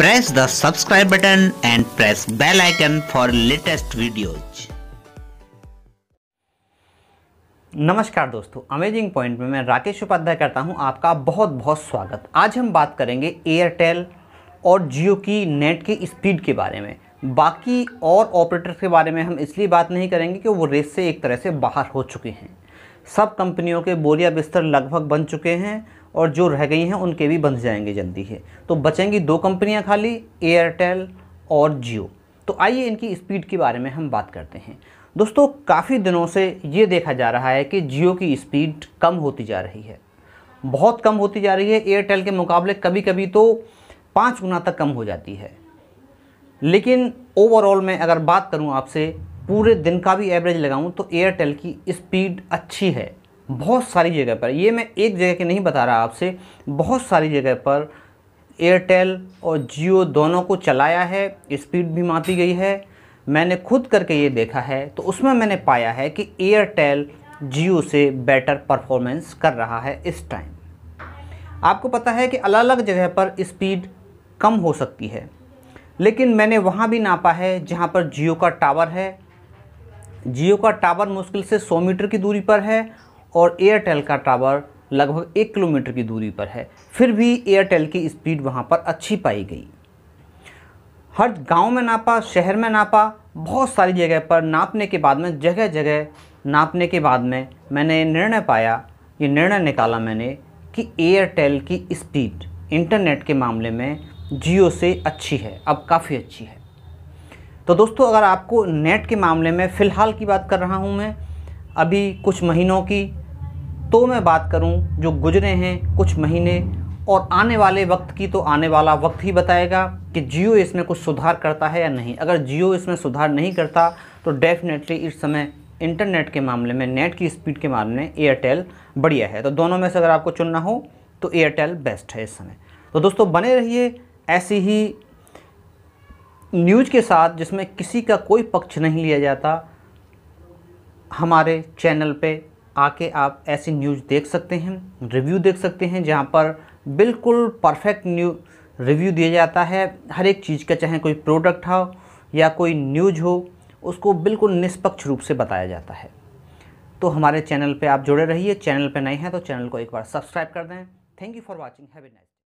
press the subscribe button and press bell icon for latest videos. नमस्कार दोस्तों amazing point में मैं राकेश उपाध्याय करता हूं आपका बहुत बहुत स्वागत आज हम बात करेंगे एयरटेल और जियो की नेट की स्पीड के बारे में बाकी और ऑपरेटर्स के बारे में हम इसलिए बात नहीं करेंगे कि वो रेस से एक तरह से बाहर हो चुके हैं सब कंपनियों के बोरिया बिस्तर लगभग बन चुके हैं और जो रह गई हैं उनके भी बंध जाएंगे जल्दी ही तो बचेंगी दो कंपनियां खाली एयरटेल और जियो तो आइए इनकी स्पीड के बारे में हम बात करते हैं दोस्तों काफ़ी दिनों से ये देखा जा रहा है कि जियो की स्पीड कम होती जा रही है बहुत कम होती जा रही है एयरटेल के मुकाबले कभी कभी तो पाँच गुना तक कम हो जाती है लेकिन ओवरऑल मैं अगर बात करूं आपसे पूरे दिन का भी एवरेज लगाऊं तो एयरटेल की स्पीड अच्छी है बहुत सारी जगह पर ये मैं एक जगह के नहीं बता रहा आपसे बहुत सारी जगह पर एयरटेल और जियो दोनों को चलाया है स्पीड भी मापी गई है मैंने खुद करके ये देखा है तो उसमें मैंने पाया है कि एयरटेल जियो से बेटर परफॉर्मेंस कर रहा है इस टाइम आपको पता है कि अलग अलग जगह पर स्पीड कम हो सकती है लेकिन मैंने वहाँ भी नापा है जहाँ पर जियो का टावर है जियो का टावर मुश्किल से 100 मीटर की दूरी पर है और एयरटेल का टावर लगभग एक किलोमीटर की दूरी पर है फिर भी एयरटेल की स्पीड वहाँ पर अच्छी पाई गई हर गांव में नापा शहर में नापा बहुत सारी जगह पर नापने के बाद में जगह जगह नापने के बाद में मैंने निर्णय पाया ये निर्णय निकाला मैंने कि एयरटेल की स्पीड इंटरनेट के मामले में जियो से अच्छी है अब काफ़ी अच्छी है तो दोस्तों अगर आपको नेट के मामले में फ़िलहाल की बात कर रहा हूँ मैं अभी कुछ महीनों की तो मैं बात करूं जो गुजरे हैं कुछ महीने और आने वाले वक्त की तो आने वाला वक्त ही बताएगा कि जियो इसमें कुछ सुधार करता है या नहीं अगर जियो इसमें सुधार नहीं करता तो डेफिनेटली इस समय इंटरनेट के मामले में नेट की स्पीड के मामले में एयरटेल बढ़िया है तो दोनों में से अगर आपको चुनना हो तो एयरटेल बेस्ट है इस समय तो दोस्तों बने रहिए ऐसी ही न्यूज के साथ जिसमें किसी का कोई पक्ष नहीं लिया जाता हमारे चैनल पे आके आप ऐसी न्यूज़ देख सकते हैं रिव्यू देख सकते हैं जहाँ पर बिल्कुल परफेक्ट न्यू रिव्यू दिया जाता है हर एक चीज़ का चाहे कोई प्रोडक्ट हो या कोई न्यूज हो उसको बिल्कुल निष्पक्ष रूप से बताया जाता है तो हमारे चैनल पे आप जुड़े रहिए चैनल पे नए हैं तो चैनल को एक बार सब्सक्राइब कर दें थैंक यू फॉर वॉचिंग हैवी नाइट